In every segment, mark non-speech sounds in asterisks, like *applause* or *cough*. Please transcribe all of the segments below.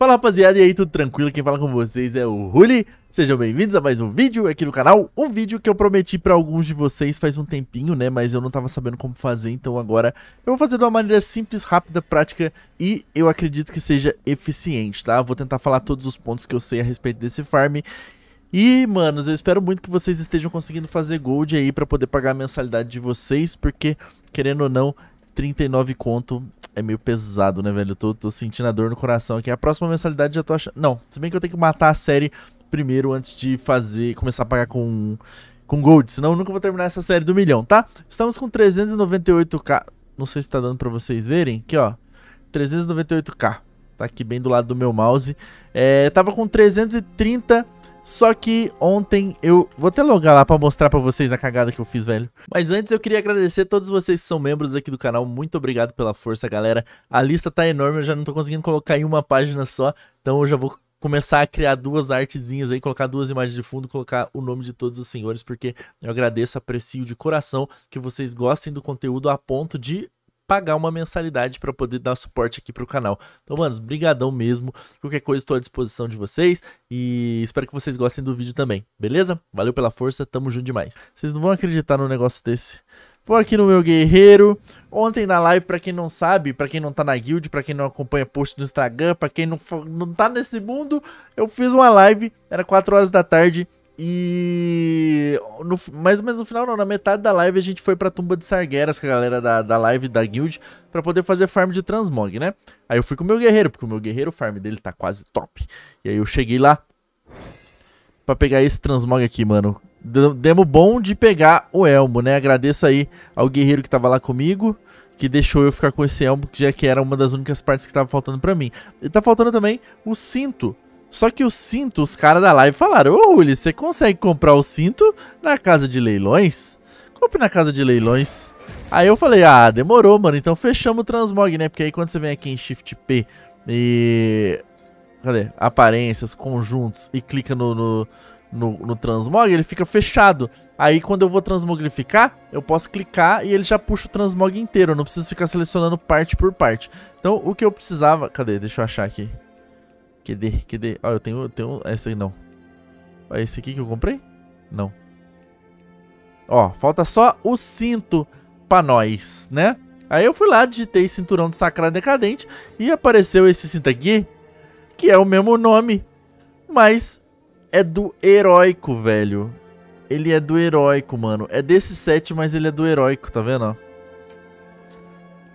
Fala rapaziada, e aí tudo tranquilo? Quem fala com vocês é o Ruli. Sejam bem-vindos a mais um vídeo aqui no canal. Um vídeo que eu prometi pra alguns de vocês faz um tempinho, né? Mas eu não tava sabendo como fazer, então agora eu vou fazer de uma maneira simples, rápida, prática e eu acredito que seja eficiente, tá? Vou tentar falar todos os pontos que eu sei a respeito desse farm e, manos, eu espero muito que vocês estejam conseguindo fazer gold aí para poder pagar a mensalidade de vocês, porque, querendo ou não, 39 conto é meio pesado, né, velho? Eu tô, tô sentindo a dor no coração aqui. A próxima mensalidade já tô achando. Não, se bem que eu tenho que matar a série primeiro antes de fazer. começar a pagar com. com Gold, senão eu nunca vou terminar essa série do milhão, tá? Estamos com 398k. Não sei se tá dando pra vocês verem. Aqui, ó. 398k. Tá aqui bem do lado do meu mouse. É, tava com 330 só que ontem eu vou até logar lá para mostrar para vocês a cagada que eu fiz, velho. Mas antes eu queria agradecer a todos vocês que são membros aqui do canal. Muito obrigado pela força, galera. A lista tá enorme, eu já não tô conseguindo colocar em uma página só. Então eu já vou começar a criar duas artezinhas aí, colocar duas imagens de fundo, colocar o nome de todos os senhores, porque eu agradeço, aprecio de coração que vocês gostem do conteúdo a ponto de pagar uma mensalidade para poder dar suporte aqui pro canal. Então, manos, brigadão mesmo. Qualquer coisa estou à disposição de vocês e espero que vocês gostem do vídeo também, beleza? Valeu pela força, tamo junto demais. Vocês não vão acreditar num negócio desse. Vou aqui no meu guerreiro. Ontem na live, para quem não sabe, para quem não tá na guild, para quem não acompanha post no Instagram, para quem não, não tá nesse mundo, eu fiz uma live, era 4 horas da tarde e no, mais ou menos no final, não, na metade da live a gente foi pra tumba de Sargueras com a galera da, da live da guild pra poder fazer farm de transmog, né? Aí eu fui com o meu guerreiro, porque o meu guerreiro, o farm dele tá quase top. E aí eu cheguei lá pra pegar esse transmog aqui, mano. Demo bom de pegar o elmo, né? Agradeço aí ao guerreiro que tava lá comigo que deixou eu ficar com esse elmo, já que era uma das únicas partes que tava faltando para mim. E tá faltando também o cinto só que o cinto, os caras da live falaram, ô Uli, você consegue comprar o cinto na casa de leilões? Compre na casa de leilões. Aí eu falei, ah, demorou, mano, então fechamos o transmog, né? Porque aí quando você vem aqui em Shift P e... Cadê? Aparências, conjuntos e clica no, no, no, no transmog, ele fica fechado. Aí quando eu vou transmogrificar, eu posso clicar e ele já puxa o transmog inteiro. Eu não preciso ficar selecionando parte por parte. Então o que eu precisava... Cadê? Deixa eu achar aqui. Cadê? Cadê? Ah, eu tenho, eu tenho essa aí não. Ah, esse aqui que eu comprei? Não. Ó, falta só o cinto pra nós, né? Aí eu fui lá, digitei cinturão de sacrado decadente e apareceu esse cinto aqui, que é o mesmo nome, mas é do heróico, velho. Ele é do heróico, mano. É desse set, mas ele é do heróico, tá vendo?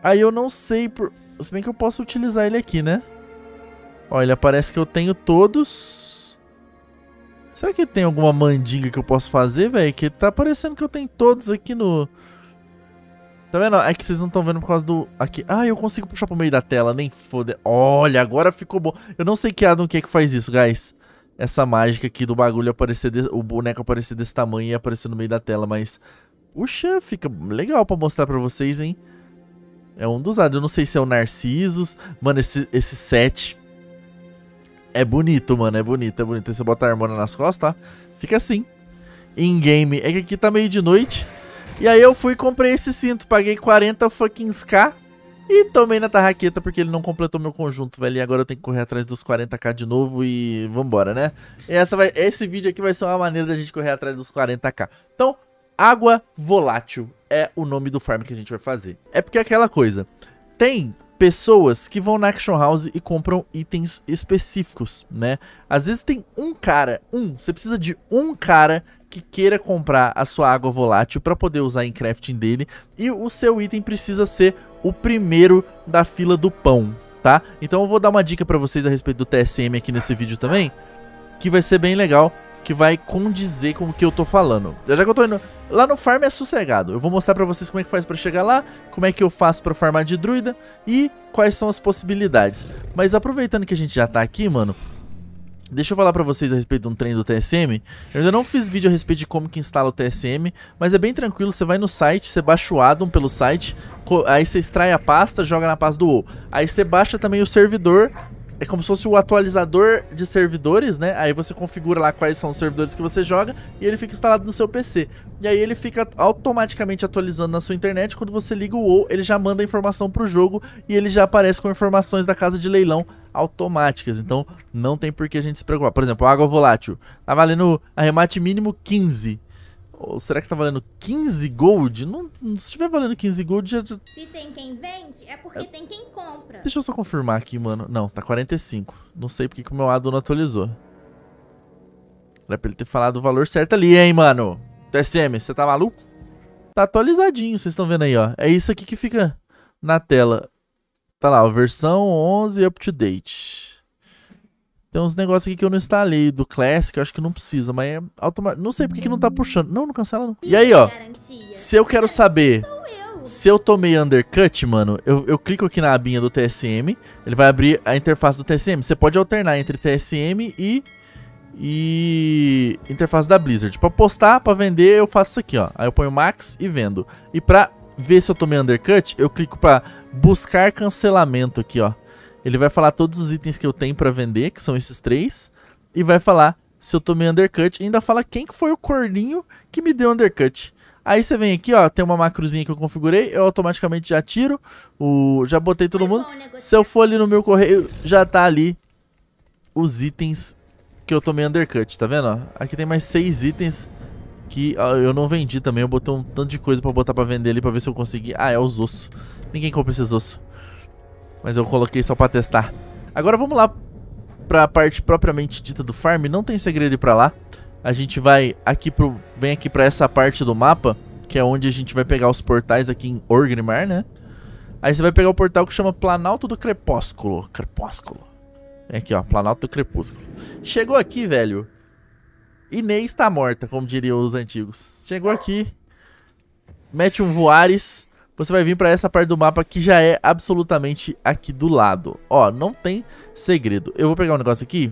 Aí eu não sei por... Se bem que eu posso utilizar ele aqui, né? Olha, parece que eu tenho todos. Será que tem alguma mandinga que eu posso fazer, velho? Que tá parecendo que eu tenho todos aqui no... Tá vendo? É que vocês não estão vendo por causa do... Aqui. Ah, eu consigo puxar pro meio da tela, nem foda. Olha, agora ficou bom. Eu não sei que Adam que é que faz isso, guys. Essa mágica aqui do bagulho aparecer... De... O boneco aparecer desse tamanho e aparecer no meio da tela, mas... Puxa, fica legal pra mostrar pra vocês, hein? É um dos lados. Eu não sei se é o Narcisos. Mano, esse, esse set é bonito, mano, é bonito, é bonito. Aí você bota a harmona nas costas, tá? Fica assim. In game. É que aqui tá meio de noite. E aí eu fui e comprei esse cinto. Paguei 40 fucking k e tomei na tarraqueta porque ele não completou meu conjunto, velho. E agora eu tenho que correr atrás dos 40k de novo e vambora, né? E essa vai... Esse vídeo aqui vai ser uma maneira da gente correr atrás dos 40k. Então, água volátil é o nome do farm que a gente vai fazer. É porque é aquela coisa. Tem pessoas que vão na Action House e compram itens específicos, né? Às vezes tem um cara, um, você precisa de um cara que queira comprar a sua água volátil para poder usar em crafting dele e o seu item precisa ser o primeiro da fila do pão, tá? Então eu vou dar uma dica para vocês a respeito do TSM aqui nesse vídeo também, que vai ser bem legal que vai condizer com o que eu tô falando. Já que eu tô indo... Lá no farm é sossegado. Eu vou mostrar pra vocês como é que faz pra chegar lá, como é que eu faço pra farmar de druida e quais são as possibilidades. Mas aproveitando que a gente já tá aqui, mano, Deixa eu falar pra vocês a respeito de um trem do TSM. Eu ainda não fiz vídeo a respeito de como que instala o TSM, mas é bem tranquilo, você vai no site, você baixa o addon pelo site, aí você extrai a pasta, joga na pasta do WoW. Aí você baixa também o servidor é como se fosse o atualizador de servidores, né? Aí você configura lá quais são os servidores que você joga e ele fica instalado no seu PC. E aí ele fica automaticamente atualizando na sua internet. Quando você liga o WoW, ele já manda a informação pro jogo e ele já aparece com informações da casa de leilão automáticas. Então não tem por que a gente se preocupar. Por exemplo, água volátil. Tá valendo arremate mínimo 15. Ou será que tá valendo 15 gold? Não, se tiver valendo 15 gold, já... Se tem quem vende, é porque é... tem quem compra. Deixa eu só confirmar aqui, mano. Não, tá 45. Não sei porque que o meu Ado não atualizou. Era pra ele ter falado o valor certo ali, hein, mano. TSM, você tá maluco? Tá atualizadinho, vocês estão vendo aí, ó. É isso aqui que fica na tela. Tá lá, ó, versão 11 up to date. Tem uns negócios aqui que eu não instalei do Classic, eu acho que não precisa, mas é automático. Não sei porque que não tá puxando. Não, não cancela não. E aí, ó, se eu quero saber se eu tomei undercut, mano, eu, eu clico aqui na abinha do TSM, ele vai abrir a interface do TSM. Você pode alternar entre TSM e e interface da Blizzard. Para postar, para vender, eu faço isso aqui, ó. Aí eu ponho max e vendo. E para ver se eu tomei undercut, eu clico para buscar cancelamento aqui, ó. Ele vai falar todos os itens que eu tenho para vender, que são esses três, e vai falar se eu tomei undercut, e ainda fala quem que foi o corninho que me deu undercut. Aí você vem aqui, ó, tem uma macrozinha que eu configurei, eu automaticamente já tiro, o, já botei todo mundo. Tá se eu for ali no meu correio, já tá ali os itens que eu tomei undercut, tá vendo? Ó? Aqui tem mais seis itens que ó, eu não vendi também, eu botei um tanto de coisa pra botar pra vender ali pra ver se eu consegui. Ah, é os ossos. Ninguém compra esses ossos mas eu coloquei só pra testar. Agora vamos lá pra parte propriamente dita do farm, não tem segredo ir pra lá. A gente vai aqui pro... vem aqui pra essa parte do mapa, que é onde a gente vai pegar os portais aqui em Orgrimmar, né? Aí você vai pegar o portal que chama Planalto do Crepúsculo. Crepúsculo. Vem é aqui, ó. Planalto do Crepúsculo. Chegou aqui, velho. Inês está morta, como diriam os antigos. Chegou aqui. Mete um voares você vai vir para essa parte do mapa que já é absolutamente aqui do lado. Ó, não tem segredo. Eu vou pegar um negócio aqui.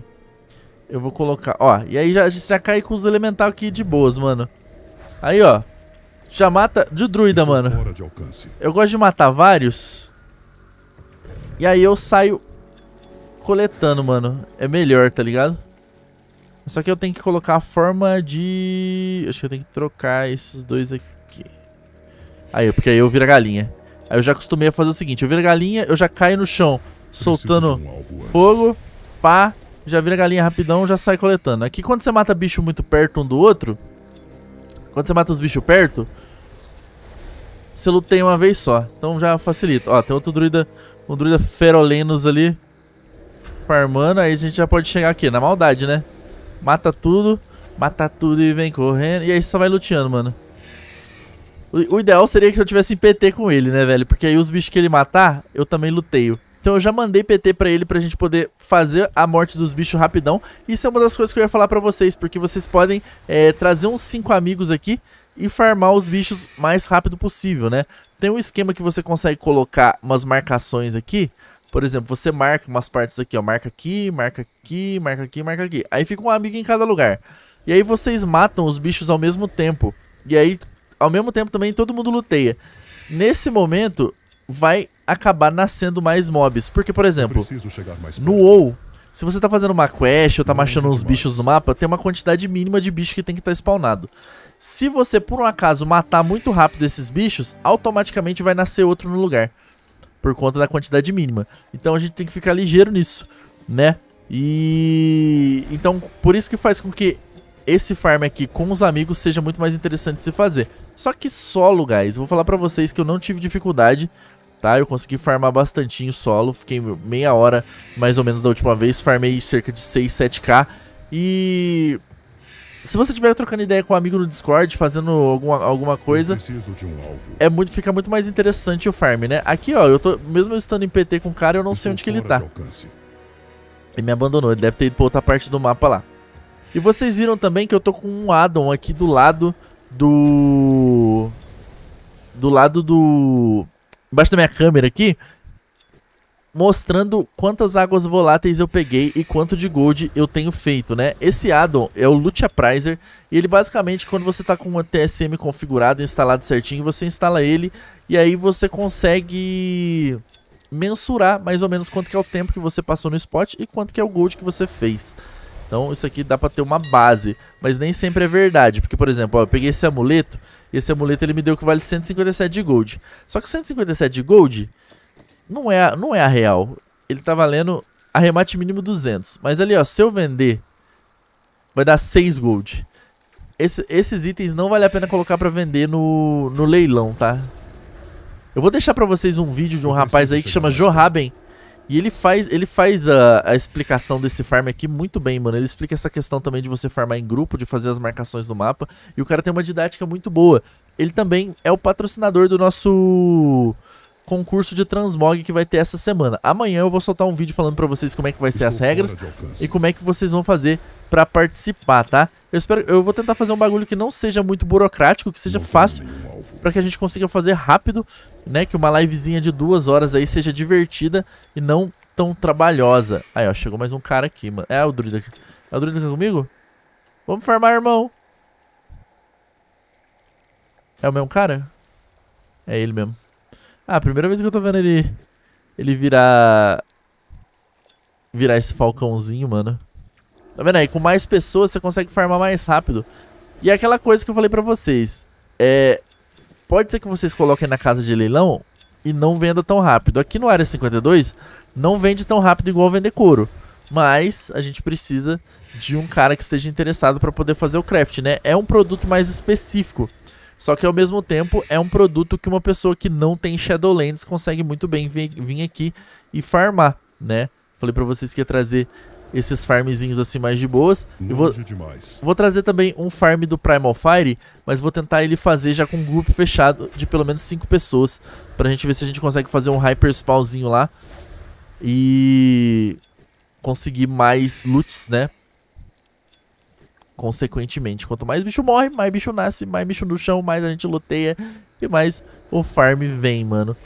Eu vou colocar, ó, e aí já, a gente já cai com os elemental aqui de boas, mano. Aí, ó, já mata de druida, mano. Eu gosto de matar vários. E aí eu saio coletando, mano. É melhor, tá ligado? Só que eu tenho que colocar a forma de... Acho que eu tenho que trocar esses dois aqui. Aí, porque aí eu viro a galinha. Aí eu já acostumei a fazer o seguinte: eu viro a galinha, eu já caio no chão, soltando um fogo, pá, já vira a galinha rapidão, já sai coletando. Aqui quando você mata bicho muito perto um do outro, quando você mata os bichos perto, você luta uma vez só. Então já facilita. Ó, tem outro druida, um druida ferolenos ali, farmando, aí a gente já pode chegar aqui, na maldade, né? Mata tudo, mata tudo e vem correndo, e aí só vai luteando, mano. O, ideal seria que eu tivesse em PT com ele, né, velho? Porque aí os bichos que ele matar, eu também luteio. Então eu já mandei PT pra ele pra gente poder fazer a morte dos bichos rapidão. Isso é uma das coisas que eu ia falar pra vocês, porque vocês podem é, trazer uns 5 amigos aqui e farmar os bichos mais rápido possível, né? Tem um esquema que você consegue colocar umas marcações aqui. Por exemplo, você marca umas partes aqui, ó. Marca aqui, marca aqui, marca aqui, marca aqui. Aí fica um amigo em cada lugar. E aí vocês matam os bichos ao mesmo tempo. E aí, ao mesmo tempo também todo mundo luteia. Nesse momento, vai acabar nascendo mais mobs. Porque, por exemplo, no WoW, se você tá fazendo uma quest ou tá machando uns bichos no mapa, tem uma quantidade mínima de bicho que tem que estar tá spawnado. Se você, por um acaso, matar muito rápido esses bichos, automaticamente vai nascer outro no lugar. Por conta da quantidade mínima. Então a gente tem que ficar ligeiro nisso, né? E... Então, por isso que faz com que esse farm aqui com os amigos seja muito mais interessante de se fazer. Só que solo, guys, vou falar pra vocês que eu não tive dificuldade, tá? Eu consegui farmar bastantinho solo, fiquei meia hora mais ou menos da última vez, farmei cerca de 6, 7k. E se você estiver trocando ideia com um amigo no Discord, fazendo alguma, alguma coisa, é muito, fica muito mais interessante o farm, né? Aqui, ó, eu tô, mesmo eu estando em PT com o cara, eu não sei onde que ele tá. Ele me abandonou, ele deve ter ido pra outra parte do mapa lá. E vocês viram também que eu tô com um addon aqui do lado do... Do lado do... Embaixo da minha câmera aqui. Mostrando quantas águas voláteis eu peguei e quanto de gold eu tenho feito, né? Esse addon é o Lucha Prizer. E ele basicamente, quando você tá com uma TSM configurado instalado certinho, você instala ele. E aí você consegue mensurar mais ou menos quanto que é o tempo que você passou no spot e quanto que é o gold que você fez. Então isso aqui dá pra ter uma base, mas nem sempre é verdade, porque por exemplo, ó, eu peguei esse amuleto, e esse amuleto ele me deu que vale 157 de gold. Só que 157 de gold não é a, não é a real, ele tá valendo arremate mínimo 200, mas ali ó, se eu vender, vai dar 6 gold. Esse, esses itens não vale a pena colocar pra vender no, no leilão, tá? Eu vou deixar pra vocês um vídeo de um rapaz aí que chama Johaben. E ele faz, ele faz a, a, explicação desse farm aqui muito bem, mano. Ele explica essa questão também de você farmar em grupo, de fazer as marcações no mapa. E o cara tem uma didática muito boa. Ele também é o patrocinador do nosso concurso de transmog que vai ter essa semana. Amanhã eu vou soltar um vídeo falando pra vocês como é que vai ser as regras e como é que vocês vão fazer para participar, tá? Eu espero, eu vou tentar fazer um bagulho que não seja muito burocrático, que seja fácil, para que a gente consiga fazer rápido, né? Que uma livezinha de duas horas aí seja divertida e não tão trabalhosa. Aí, ó, chegou mais um cara aqui, mano. É o druida. É o druida aqui comigo? Vamos farmar, irmão. É o mesmo cara? É ele mesmo. Ah, primeira vez que eu tô vendo ele... Ele virar... Virar esse falcãozinho, mano. Tá vendo aí? Com mais pessoas você consegue farmar mais rápido. E é aquela coisa que eu falei pra vocês. É... Pode ser que vocês coloquem na casa de leilão e não venda tão rápido. Aqui no Área 52 não vende tão rápido igual vender couro. Mas a gente precisa de um cara que esteja interessado para poder fazer o craft, né? É um produto mais específico. Só que ao mesmo tempo é um produto que uma pessoa que não tem Shadowlands consegue muito bem vir aqui e farmar, né? Falei para vocês que ia trazer esses farmzinhos assim mais de boas. Vou, vou, trazer também um farm do Primal Fire, mas vou tentar ele fazer já com um grupo fechado de pelo menos 5 pessoas. Pra gente ver se a gente consegue fazer um Hyper Spawnzinho lá. E conseguir mais loots, né? Consequentemente, quanto mais bicho morre, mais bicho nasce, mais bicho no chão, mais a gente loteia e mais o farm vem, mano.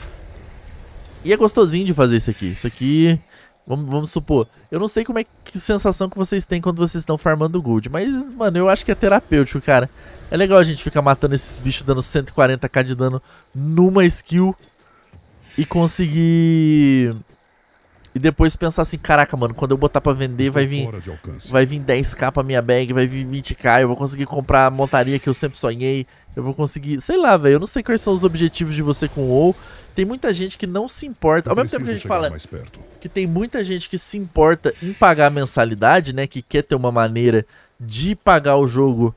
E é gostosinho de fazer isso aqui. Isso aqui Vamos, vamos supor. Eu não sei como é que sensação que vocês têm quando vocês estão farmando gold. Mas, mano, eu acho que é terapêutico, cara. É legal a gente ficar matando esses bichos dando 140k de dano numa skill. E conseguir... E depois pensar assim, caraca, mano, quando eu botar pra vender vai vir vai vir 10k pra minha bag, vai vir 20k, eu vou conseguir comprar a montaria que eu sempre sonhei, eu vou conseguir, sei lá, velho, eu não sei quais são os objetivos de você com o WoW, tem muita gente que não se importa. Eu Ao mesmo tempo que a gente fala que tem muita gente que se importa em pagar a mensalidade, né? Que quer ter uma maneira de pagar o jogo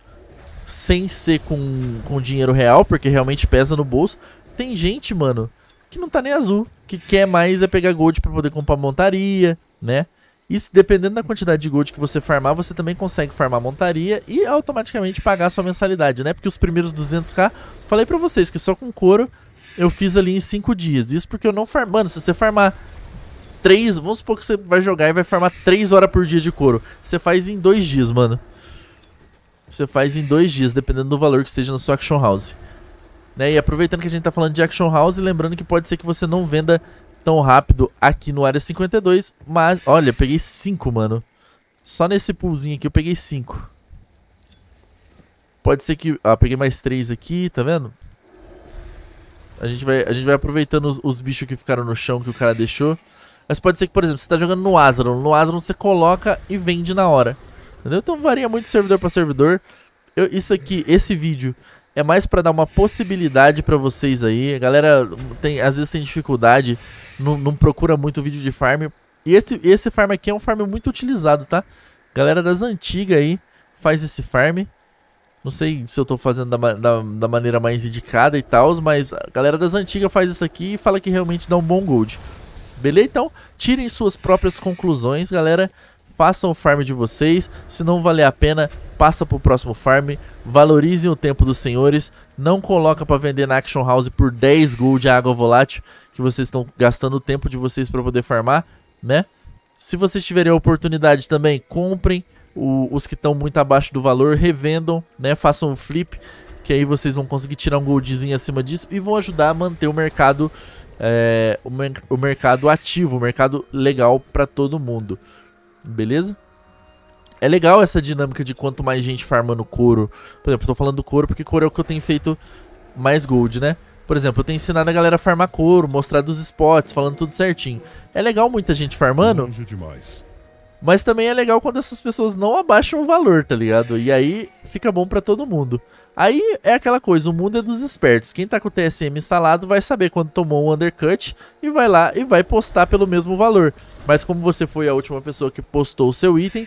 sem ser com, com dinheiro real, porque realmente pesa no bolso. Tem gente, mano, que não tá nem azul, que quer mais é pegar gold para poder comprar montaria, né? Isso, dependendo da quantidade de gold que você farmar, você também consegue farmar montaria e automaticamente pagar a sua mensalidade, né? Porque os primeiros 200k, falei para vocês que só com couro eu fiz ali em 5 dias. Isso porque eu não farmo. Mano, se você farmar 3, vamos supor que você vai jogar e vai farmar 3 horas por dia de couro. Você faz em 2 dias, mano. Você faz em 2 dias, dependendo do valor que esteja na sua Action House. Né? E aproveitando que a gente está falando de Action House, lembrando que pode ser que você não venda tão rápido aqui no Área 52, mas... Olha, peguei 5, mano. Só nesse poolzinho aqui eu peguei 5. Pode ser que... Ó, peguei mais 3 aqui, tá vendo? A gente vai, a gente vai aproveitando os, os bichos que ficaram no chão que o cara deixou. Mas pode ser que, por exemplo, você tá jogando no Azron. No Azron você coloca e vende na hora. Entendeu? Então varia muito de servidor para servidor. Eu, isso aqui, esse vídeo, é mais para dar uma possibilidade para vocês aí. A galera tem, às vezes tem dificuldade, não, não, procura muito vídeo de farm. E esse, esse farm aqui é um farm muito utilizado, tá? Galera das antigas aí faz esse farm. Não sei se eu tô fazendo da, da, da maneira mais indicada e tal, mas a galera das antigas faz isso aqui e fala que realmente dá um bom gold. Beleza? Então, tirem suas próprias conclusões, galera. Façam o farm de vocês. Se não valer a pena, passa pro próximo farm. Valorizem o tempo dos senhores. Não coloca para vender na Action House por 10 gold a água volátil, que vocês estão gastando o tempo de vocês para poder farmar, né? Se vocês tiverem a oportunidade também, comprem o, os que estão muito abaixo do valor revendam, né? Façam um flip, que aí vocês vão conseguir tirar um goldzinho acima disso e vão ajudar a manter o mercado é, o, o mercado ativo, o mercado legal para todo mundo. Beleza? é legal essa dinâmica de quanto mais gente farmando couro. Por exemplo, eu tô falando couro porque couro é o que eu tenho feito mais gold, né? Por exemplo, eu tenho ensinado a galera a farmar couro, mostrar dos spots, falando tudo certinho. É legal muita gente farmando. Longe demais. Mas também é legal quando essas pessoas não abaixam o valor, tá ligado? E aí fica bom para todo mundo. Aí é aquela coisa, o mundo é dos espertos. Quem tá com o TSM instalado vai saber quando tomou um undercut e vai lá e vai postar pelo mesmo valor. Mas como você foi a última pessoa que postou o seu item,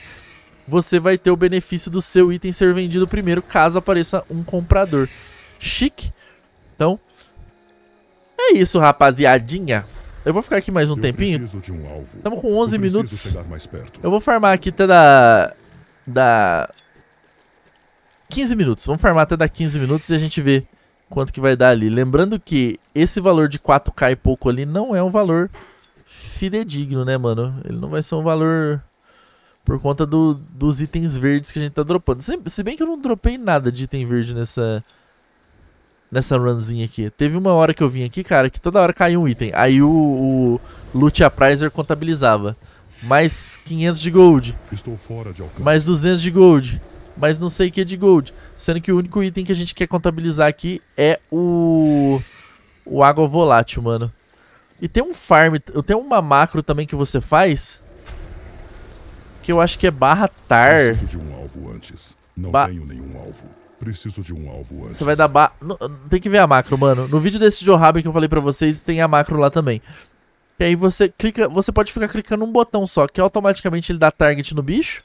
você vai ter o benefício do seu item ser vendido primeiro caso apareça um comprador. Chique. Então, é isso, rapaziadinha. Eu vou ficar aqui mais um tempinho. Estamos um com 11 minutos. Eu vou farmar aqui até da... Da... 15 minutos. Vamos farmar até da 15 minutos e a gente vê quanto que vai dar ali. Lembrando que esse valor de 4k e pouco ali não é um valor fidedigno, né, mano? Ele não vai ser um valor por conta do, dos itens verdes que a gente tá dropando. Se, se bem que eu não dropei nada de item verde nessa nessa runzinha aqui. Teve uma hora que eu vim aqui, cara, que toda hora caiu um item. Aí o, o Loot Appraiser contabilizava. Mais 500 de gold. De mais 200 de gold. Mais não sei o que de gold. Sendo que o único item que a gente quer contabilizar aqui é o... O água volátil, mano. E tem um farm, tem uma macro também que você faz... Que eu acho que é barra tar. Ba Preciso de um alvo antes. Você vai dar ba... tem que ver a macro, mano. No vídeo desse Joe que eu falei pra vocês, tem a macro lá também. E aí você clica, você pode ficar clicando um botão só, que automaticamente ele dá target no bicho.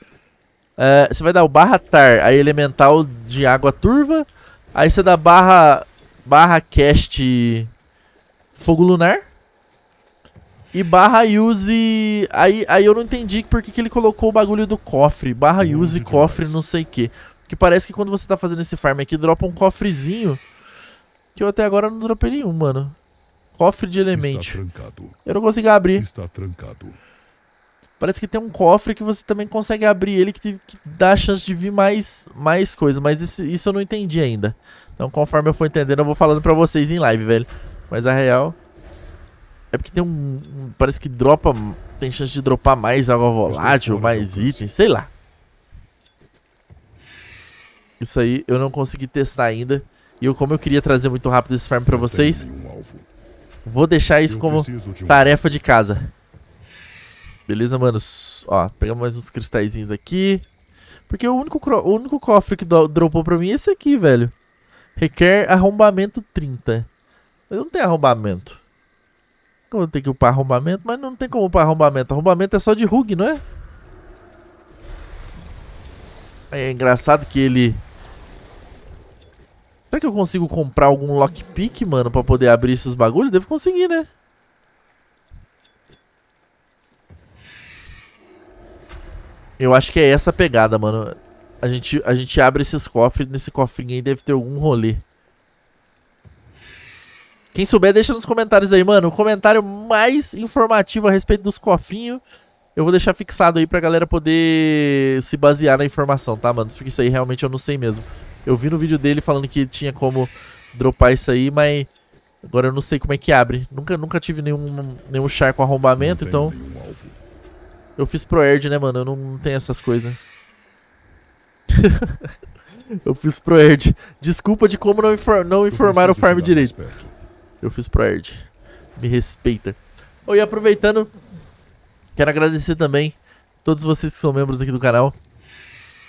É, você vai dar o barra tar, aí elemental de água turva. Aí você dá barra, barra cast fogo lunar. E barra use... Aí, aí eu não entendi porque que ele colocou o bagulho do cofre. Barra use cofre não sei o que. Que parece que quando você tá fazendo esse farm aqui, dropa um cofrezinho. Que eu até agora não dropei nenhum, mano. Cofre de elemento. Eu não consigo abrir. Está trancado. Parece que tem um cofre que você também consegue abrir ele que, que dá a chance de vir mais, mais coisa. Mas isso, isso, eu não entendi ainda. Então, conforme eu for entendendo, eu vou falando pra vocês em live, velho. Mas a real. É porque tem um. um parece que dropa. Tem chance de dropar mais água volátil, mais itens, sei lá. Isso aí eu não consegui testar ainda. E eu, como eu queria trazer muito rápido esse farm pra vocês, vou deixar isso como tarefa de casa. Beleza, manos? Ó, pega mais uns cristalzinhos aqui. Porque o único, o único cofre que dropou pra mim é esse aqui, velho. Requer arrombamento 30. Mas não tem arrombamento. Eu vou ter que upar arrombamento, mas não tem como upar arrombamento. Arrombamento é só de rug, não é? É engraçado que ele Será que eu consigo comprar algum lockpick, mano, pra poder abrir esses bagulhos? Devo conseguir, né? Eu acho que é essa a pegada, mano. A gente, a gente abre esses cofres, nesse cofrinho aí deve ter algum rolê. Quem souber, deixa nos comentários aí, mano. O comentário mais informativo a respeito dos cofrinhos. Eu vou deixar fixado aí pra galera poder se basear na informação, tá, mano? Porque isso aí realmente eu não sei mesmo. Eu vi no vídeo dele falando que tinha como dropar isso aí, mas agora eu não sei como é que abre. Nunca, nunca tive nenhum, nenhum char com arrombamento, então... Eu fiz pro Erd, né, mano? Eu não, não tenho essas coisas. *laughs* eu fiz pro Erd. Desculpa de como não, infor não informar o farm direito. Eu fiz pro Erd. Me respeita. Oh, e aproveitando, quero agradecer também todos vocês que são membros aqui do canal.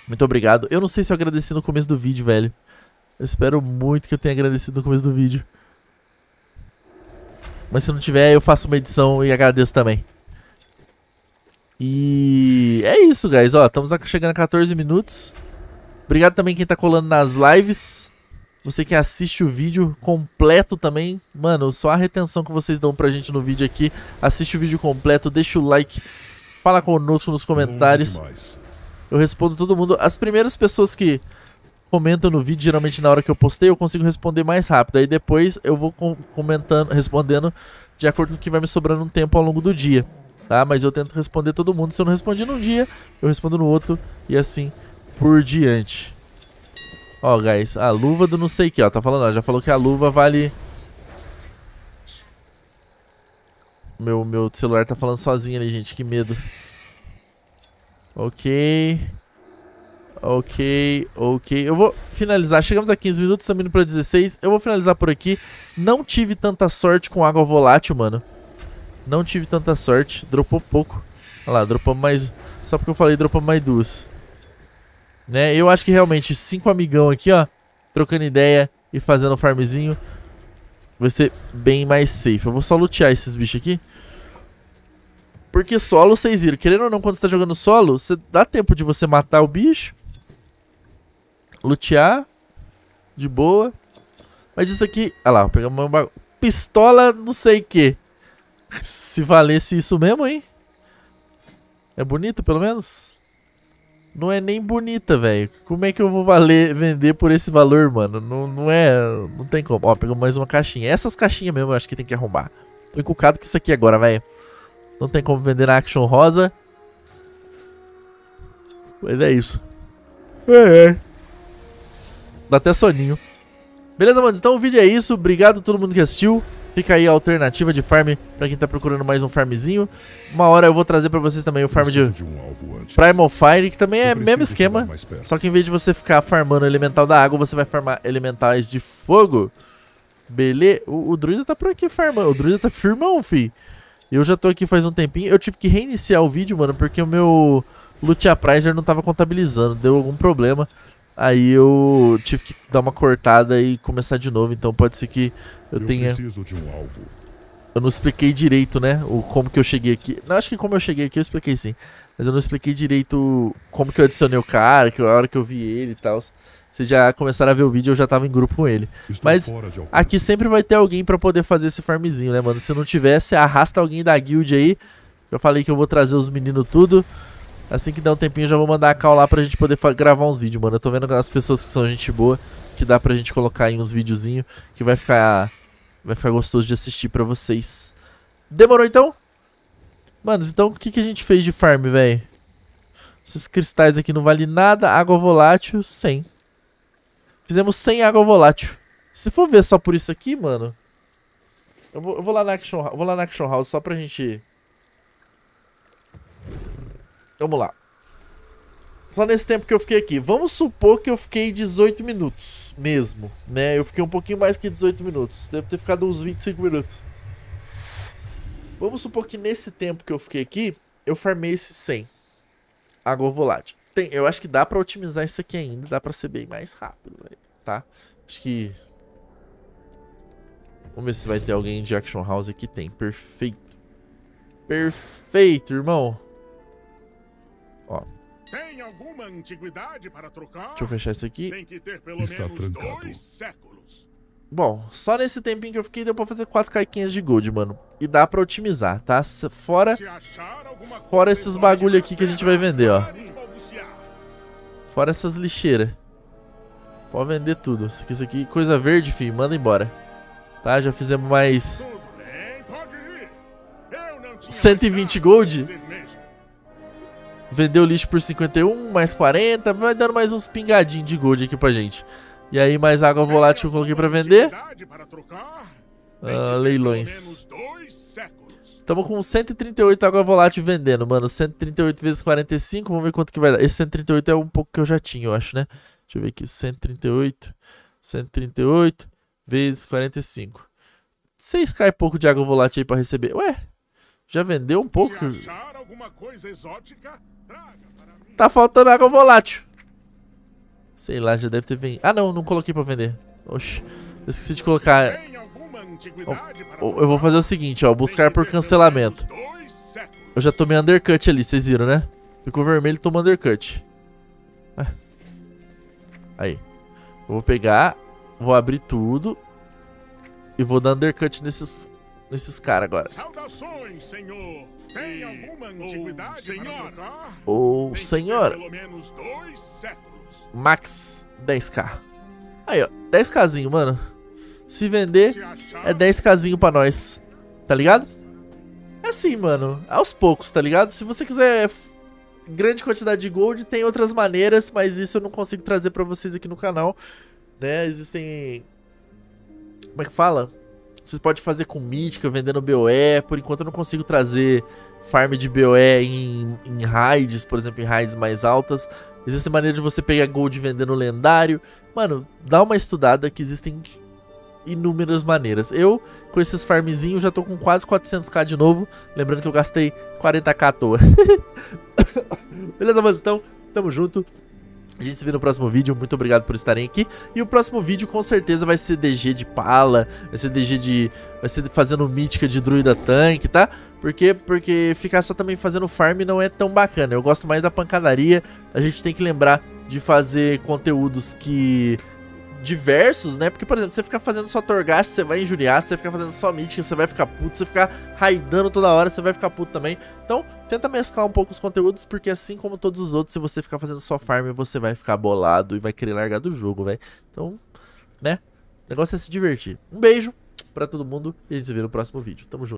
Muito obrigado. Eu não sei se eu agradeci no começo do vídeo, velho. Eu espero muito que eu tenha agradecido no começo do vídeo. Mas se não tiver, eu faço uma edição e agradeço também. E é isso, guys. Ó, estamos chegando a 14 minutos. Obrigado também quem tá colando nas lives. Você que assiste o vídeo completo também, mano, só a retenção que vocês dão pra gente no vídeo aqui. Assiste o vídeo completo, deixa o like, fala conosco nos comentários. Eu respondo todo mundo. As primeiras pessoas que comentam no vídeo, geralmente na hora que eu postei, eu consigo responder mais rápido. Aí depois eu vou comentando, respondendo de acordo com o que vai me sobrando um tempo ao longo do dia. Tá? Mas eu tento responder todo mundo. Se eu não respondi num dia, eu respondo no outro e assim por diante. Ó, guys, a luva do não sei que, ó. Tá falando, ó, já falou que a luva vale... Meu, meu celular tá falando sozinho ali, gente. Que medo. Ok. Ok, ok. Eu vou finalizar. Chegamos a 15 minutos, estamos indo pra 16. Eu vou finalizar por aqui. Não tive tanta sorte com água volátil, mano. Não tive tanta sorte. Dropou pouco. Olha lá, dropamos mais... Só porque eu falei, dropamos mais duas. Né? Eu acho que realmente cinco amigão aqui, ó. Trocando ideia e fazendo farmzinho. Vai ser bem mais safe. Eu vou só lutear esses bichos aqui. Porque solo, vocês viram, querendo ou não, quando você tá jogando solo, você dá tempo de você matar o bicho, lutear, de boa. Mas isso aqui, olha, lá, pegamos uma pistola não sei o que. Se valesse isso mesmo, hein? É bonita, pelo menos? Não é nem bonita, velho. Como é que eu vou valer, vender por esse valor, mano? Não, não é... Não tem como. Ó, pegamos mais uma caixinha. Essas caixinhas mesmo eu acho que tem que arrumar. Tô encucado com isso aqui agora, velho. Não tem como vender a Action Rosa. Mas é isso. É, é. Dá até soninho. Beleza, mano? Então o vídeo é isso. Obrigado a todo mundo que assistiu. Fica aí a alternativa de farm pra quem tá procurando mais um farmzinho. Uma hora eu vou trazer pra vocês também o farm de, de um Primal Fire, que também é é mesmo esquema. Só que em vez de você ficar farmando elemental da água, você vai farmar elementais de fogo. Beleza? O, o druida tá por aqui farmando. O druida tá firmão, fi. Eu já tô aqui faz um tempinho. Eu tive que reiniciar o vídeo, mano, porque o meu Loot Appraiser não tava contabilizando. Deu algum problema. Aí eu tive que dar uma cortada e começar de novo. Então pode ser que eu, eu tenha... Um eu não expliquei direito, né? O como que eu cheguei aqui. Não, acho que como eu cheguei aqui eu expliquei sim. Mas eu não expliquei direito como que eu adicionei o cara, que a hora que eu vi ele e tal. Vocês já começaram a ver o vídeo, eu já tava em grupo com ele. Estou Mas aqui sempre vai ter alguém para poder fazer esse farmzinho, né, mano? Se não tiver, você arrasta alguém da guild aí. Já falei que eu vou trazer os meninos tudo. Assim que der um tempinho, já vou mandar a call lá pra gente poder gravar uns vídeos, mano. Eu tô vendo as pessoas que são gente boa, que dá pra gente colocar em uns videozinhos, que vai ficar, vai ficar gostoso de assistir pra vocês. Demorou, então? mano? então o que, que a gente fez de farm, velho? Esses cristais aqui não valem nada, água volátil, 100. Fizemos 100 água volátil. Se for ver só por isso aqui, mano... Eu vou, eu vou, lá, na action, vou lá na Action House só pra gente... Vamos lá. Só nesse tempo que eu fiquei aqui. Vamos supor que eu fiquei 18 minutos mesmo, né? Eu fiquei um pouquinho mais que 18 minutos. Deve ter ficado uns 25 minutos. Vamos supor que nesse tempo que eu fiquei aqui, eu farmei esse 100. Água volátil. Tem, eu acho que dá pra otimizar isso aqui ainda, dá pra ser bem mais rápido, véio, tá? Acho que... Vamos ver se vai ter alguém de Action House aqui. Tem, perfeito. Perfeito, irmão. Ó. Tem alguma antiguidade para trocar? Deixa eu fechar isso aqui. Tem que ter pelo Está menos trancado. dois séculos. Bom, só nesse tempinho que eu fiquei deu pra fazer 4 caiquinhas de gold, mano. E dá pra otimizar, tá? Fora, fora esses bagulho aqui que a gente vai vender, ó. Fora essas lixeiras. Pode vender tudo. Isso aqui, isso aqui coisa verde, filho. Manda embora. Tá, já fizemos mais... 120 gold. Vendeu lixo por 51, mais 40. Vai dando mais uns pingadinhos de gold aqui pra gente. E aí, mais água volátil que eu coloquei pra vender. Ah, leilões. Tamo com 138 água volátil vendendo, mano. 138 vezes 45, vamos ver quanto que vai dar. Esse 138 é um pouco que eu já tinha, eu acho, né? Deixa eu ver aqui, 138. 138 vezes 45. 6k pouco de água volátil aí pra receber. Ué, já vendeu um pouco? Exótica, tá faltando água volátil. Sei lá, já deve ter vendido. Ah, não, não coloquei pra vender. Oxi, eu esqueci de colocar... Eu, eu vou fazer o seguinte, ó. Buscar por cancelamento. Eu já tomei undercut ali, vocês viram, né? Ficou vermelho, e toma undercut. Ah. Aí. Eu vou pegar, vou abrir tudo e vou dar undercut nesses, nesses caras agora. Saudações, senhor. Tem alguma antiguidade senhor. Ou senhor. Max 10k. Aí, ó. 10kzinho, mano. Se vender, é 10 casinho pra nós. Tá ligado? É assim, mano. Aos poucos, tá ligado? Se você quiser grande quantidade de gold, tem outras maneiras, mas isso eu não consigo trazer pra vocês aqui no canal. Né? Existem... Como é que fala? Vocês podem fazer com mítica, vendendo BOE. Por enquanto eu não consigo trazer farm de BOE em, em raids, por exemplo, em raids mais altas. Existe maneira de você pegar gold vendendo lendário. Mano, dá uma estudada que existem inúmeras maneiras. Eu, com esses farmzinhos, já tô com quase 400k de novo. Lembrando que eu gastei 40k à toa. *coughs* Beleza, mano? Então, tamo junto. A gente se vê no próximo vídeo, muito obrigado por estarem aqui. E o próximo vídeo com certeza vai ser DG de pala, vai ser DG de... vai ser fazendo mítica de druida tank, tá? Porque, porque ficar só também fazendo farm não é tão bacana, eu gosto mais da pancadaria. A gente tem que lembrar de fazer conteúdos que diversos, né? Porque, por exemplo, você ficar fazendo só Torgash, você vai injuriar, você ficar fazendo só Mítica, você vai ficar puto, você ficar raidando toda hora, você vai ficar puto também. Então, tenta mesclar um pouco os conteúdos, porque assim como todos os outros, se você ficar fazendo só farm, você vai ficar bolado e vai querer largar do jogo, velho. Então, né? O negócio é se divertir. Um beijo pra todo mundo e a gente se vê no próximo vídeo. Tamo junto.